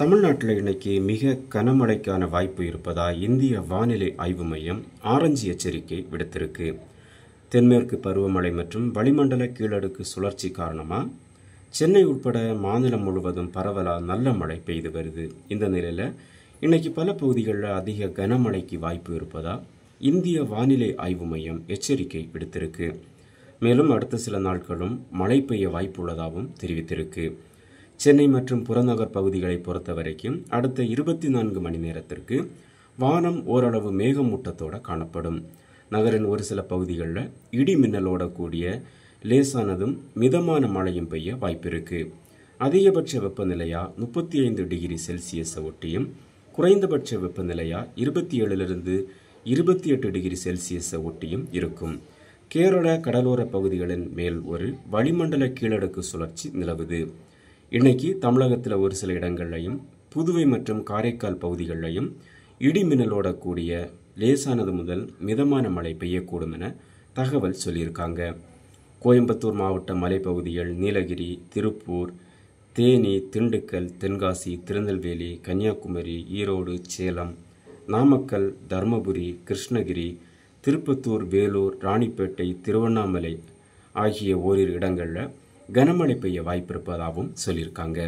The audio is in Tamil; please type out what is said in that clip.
தமிழ்நாட்டில் இன்னைக்கு மிக கனமழைக்கான வாய்ப்பு இருப்பதா இந்திய வானிலை ஆய்வு மையம் ஆரஞ்சு எச்சரிக்கை விடுத்திருக்கு தென்மேற்கு பருவமழை மற்றும் வளிமண்டல கீழடுக்கு சுழற்சி காரணமாக சென்னை உட்பட மாநிலம் முழுவதும் பரவலாக நல்ல மழை பெய்து வருது இந்த நிலையில் இன்னைக்கு பல பகுதிகளில் அதிக கனமழைக்கு வாய்ப்பு இருப்பதா இந்திய வானிலை ஆய்வு மையம் எச்சரிக்கை விடுத்திருக்கு மேலும் அடுத்த சில நாட்களும் மழை பெய்ய வாய்ப்புள்ளதாகவும் தெரிவித்திருக்கு சென்னை மற்றும் புறநகர் பகுதிகளை பொறுத்த வரைக்கும் அடுத்த இருபத்தி நான்கு மணி நேரத்திற்கு வானம் ஓரளவு மேகமூட்டத்தோடு காணப்படும் நகரின் ஒரு சில பகுதிகளில் இடி மின்னலோட கூடிய லேசானதும் மிதமான மழையும் பெய்ய வாய்ப்பிருக்கு அதிகபட்ச வெப்பநிலையா முப்பத்தி ஐந்து டிகிரி செல்சியஸை ஒட்டியும் குறைந்தபட்ச வெப்பநிலையா இருபத்தி ஏழுலிருந்து இருபத்தி எட்டு டிகிரி செல்சியஸை ஒட்டியும் இருக்கும் கேரள கடலோர பகுதிகளின் மேல் ஒரு வளிமண்டல கீழடுக்கு சுழற்சி நிலவுது இன்னைக்கு தமிழகத்தில் ஒரு சில இடங்கள்லையும் புதுவை மற்றும் காரைக்கால் பகுதிகளிலையும் மின்னலோட கூடிய லேசானது முதல் மிதமான மழை பெய்யக்கூடும் என தகவல் சொல்லியிருக்காங்க கோயம்புத்தூர் மாவட்ட மலைப்பகுதிகள் நீலகிரி திருப்பூர் தேனி திண்டுக்கல் தென்காசி திருநெல்வேலி கன்னியாகுமரி ஈரோடு சேலம் நாமக்கல் தருமபுரி கிருஷ்ணகிரி திருப்பத்தூர் வேலூர் ராணிப்பேட்டை திருவண்ணாமலை ஆகிய ஓரிரு இடங்களில் கனமழை பெய்ய வாய்ப்பிருப்பதாகவும் சொல்லியிருக்காங்க